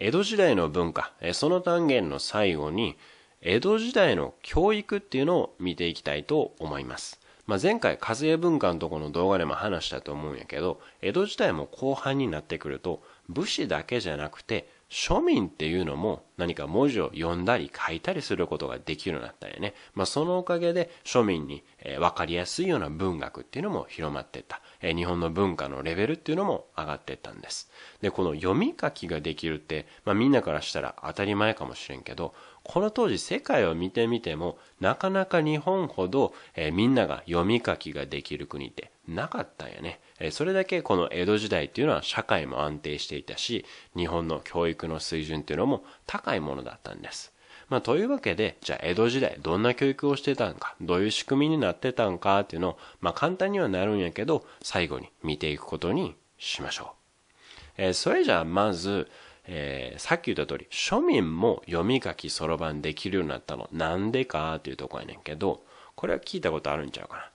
江戸時代の文化、その単元の最後に、江戸時代の教育っていうのを見ていきたいと思います。まあ、前回、和江文化のとこの動画でも話したと思うんやけど、江戸時代も後半になってくると、武士だけじゃなくて、庶民っていうのも何か文字を読んだり書いたりすることができるようになったんやね。まあ、そのおかげで庶民に、えー、分かりやすいような文学っていうのも広まっていった、えー、日本の文化のレベルっていうのも上がっていったんです。で、この読み書きができるって、まあ、みんなからしたら当たり前かもしれんけど、この当時世界を見てみても、なかなか日本ほど、えー、みんなが読み書きができる国ってなかったんやね。それだけこの江戸時代っていうのは社会も安定していたし、日本の教育の水準っていうのも高高いものだったんです。まあ、というわけで、じゃあ江戸時代どんな教育をしてたんか、どういう仕組みになってたんかっていうのを、まあ、簡単にはなるんやけど、最後に見ていくことにしましょう。えー、それじゃあまず、えー、さっき言った通り、庶民も読み書きそろばんできるようになったの。なんでかっていうとこやねんけど、これは聞いたことあるんちゃうかな。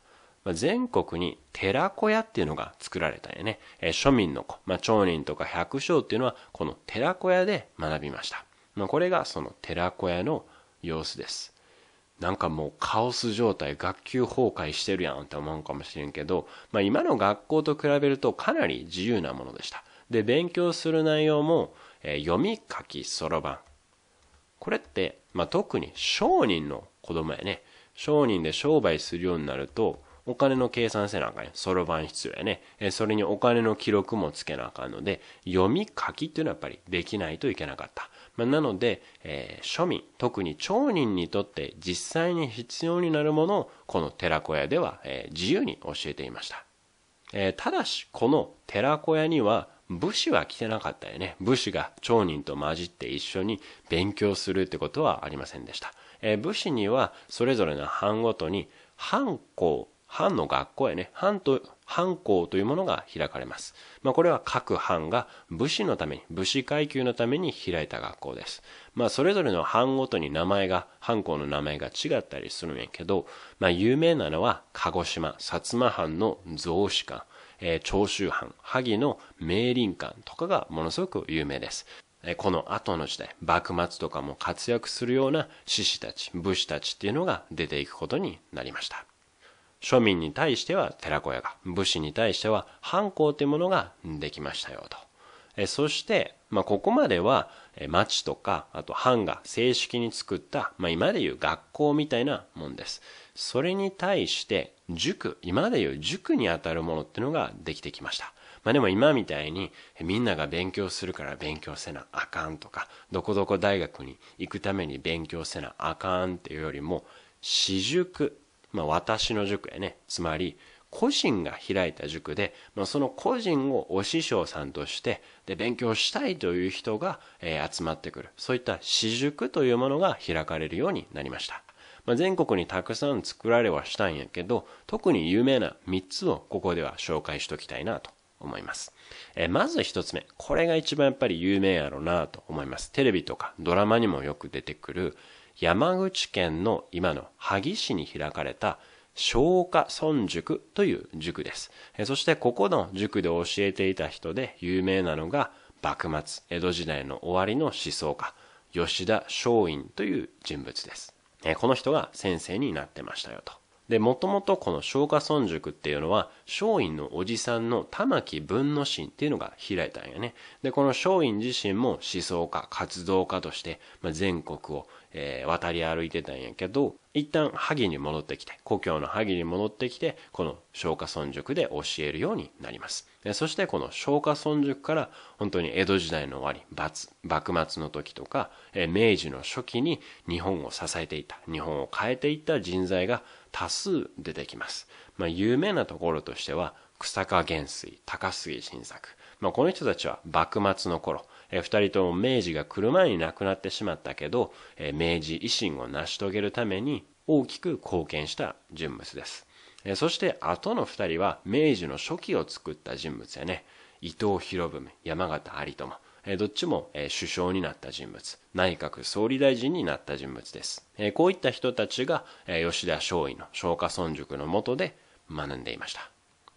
まあ、全国に寺子屋っていうのが作られたんやね。えー、庶民の子、まあ、町人とか百姓っていうのは、この寺子屋で学びました。まあ、これがその寺子屋の様子ですなんかもうカオス状態学級崩壊してるやんって思うかもしれんけど、まあ、今の学校と比べるとかなり自由なものでしたで勉強する内容も、えー、読み書きそろばんこれって、まあ、特に商人の子供やね商人で商売するようになるとお金の計算せなあかんそろばん必要やね。えそれにお金の記録もつけなあかんので、読み書きっていうのはやっぱりできないといけなかった。まあ、なので、えー、庶民、特に町人にとって実際に必要になるものをこの寺子屋では、えー、自由に教えていました。えー、ただし、この寺子屋には武士は来てなかったよね。武士が町人と混じって一緒に勉強するってことはありませんでした。え武士にはそれぞれの藩ごとに藩校、藩の学校やね、藩と藩校というものが開かれます。まあ、これは各藩が武士のために、武士階級のために開いた学校です。まあ、それぞれの藩ごとに名前が、藩校の名前が違ったりするんやけど、まあ、有名なのは、鹿児島、薩摩藩の増子館、えー、長州藩、萩の明林館とかがものすごく有名です。この後の時代、幕末とかも活躍するような志士たち、武士たちっていうのが出ていくことになりました。庶民に対しては寺子屋が、武士に対しては藩校というものができましたよと。えそして、まあ、ここまでは、え町とか、あと藩が正式に作った、まあ、今でいう学校みたいなもんです。それに対して、塾、今でいう塾にあたるものっていうのができてきました。まあでも今みたいにみんなが勉強するから勉強せなあかんとか、どこどこ大学に行くために勉強せなあかんっていうよりも、私塾まあ、私の塾やね。つまり、個人が開いた塾で、まあ、その個人をお師匠さんとして、で、勉強したいという人が、えー、集まってくる。そういった私塾というものが開かれるようになりました。まあ、全国にたくさん作られはしたんやけど、特に有名な3つをここでは紹介しときたいなと思います。えー、まず1つ目。これが一番やっぱり有名やろうなと思います。テレビとかドラマにもよく出てくる、山口県の今の萩市に開かれた昭下村塾という塾です。そしてここの塾で教えていた人で有名なのが幕末、江戸時代の終わりの思想家、吉田松陰という人物です。この人が先生になってましたよと。で、もともとこの松下村塾っていうのは、松陰のおじさんの玉木文之進っていうのが開いたんやね。で、この松陰自身も思想家、活動家として、まあ、全国を、えー、渡り歩いてたんやけど、一旦萩に戻ってきて、故郷の萩に戻ってきて、この松下村塾で教えるようになります。そしてこの松下村塾から本当に江戸時代の終わり、幕末の時とか、明治の初期に日本を支えていた、日本を変えていった人材が多数出てきます。まあ、有名なところとしては、草加元帥、高杉晋作。まあ、この人たちは幕末の頃、二人とも明治が来る前に亡くなってしまったけど、明治維新を成し遂げるために大きく貢献した人物です。そして後の2人は明治の初期を作った人物やね、伊藤博文、山形有友どっちも首相になった人物、内閣総理大臣になった人物です。こういった人たちが吉田松陰の松下村塾の下で学んでいました。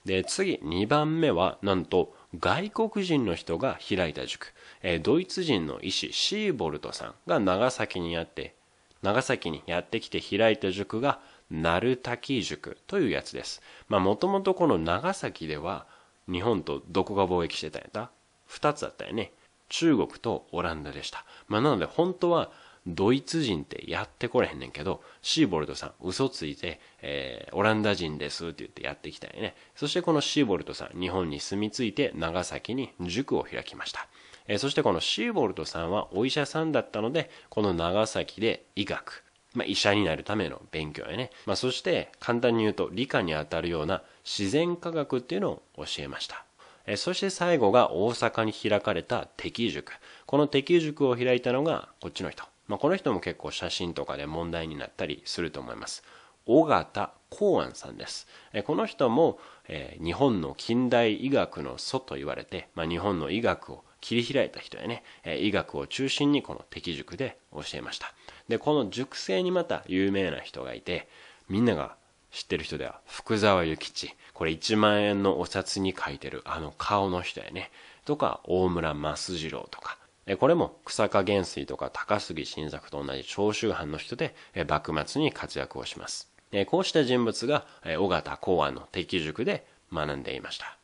で、次、2番目は、なんと、外国人の人が開いた塾、ドイツ人の医師シーボルトさんが長崎にあって、長崎にやってきて開いた塾が鳴滝塾というやつです。まあもともとこの長崎では日本とどこが貿易してたんやった二つだったよね。中国とオランダでした。まあなので本当はドイツ人ってやってこれへんねんけど、シーボルトさん嘘ついて、えー、オランダ人ですって言ってやってきたんやね。そしてこのシーボルトさん、日本に住み着いて長崎に塾を開きました。えそしてこのシーボルトさんはお医者さんだったので、この長崎で医学、まあ、医者になるための勉強やね。まあ、そして簡単に言うと理科にあたるような自然科学っていうのを教えました。えそして最後が大阪に開かれた適塾。この適塾を開いたのがこっちの人。まあ、この人も結構写真とかで問題になったりすると思います。尾形公安さんです。この人も、えー、日本の近代医学の祖と言われて、まあ、日本の医学を切り開いた人やね、え医学を中心にこの敵塾で教えました。で、この塾生にまた有名な人がいて、みんなが知ってる人では、福沢諭吉。これ1万円のお札に書いてるあの顔の人やね。とか、大村益次郎とか。これも草加元帥とか高杉晋作と同じ長州藩の人で、幕末に活躍をします。こうした人物が、尾形公安の敵塾で学んでいました。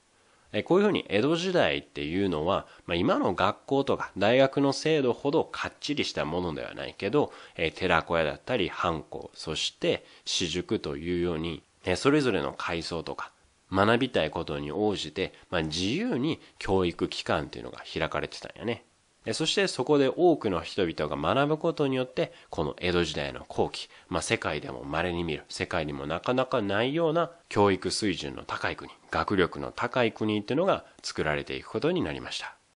えこういうふうに江戸時代っていうのは、まあ、今の学校とか大学の制度ほどかっちりしたものではないけど、え寺子屋だったり藩校そして私塾というように、えそれぞれの階層とか学びたいことに応じて、まあ、自由に教育機関っていうのが開かれてたんやね。そしてそこで多くの人々が学ぶことによって、この江戸時代の後期、まあ、世界でも稀に見る、世界にもなかなかないような教育水準の高い国、学力の高い国っていうのが作られていくことになりました。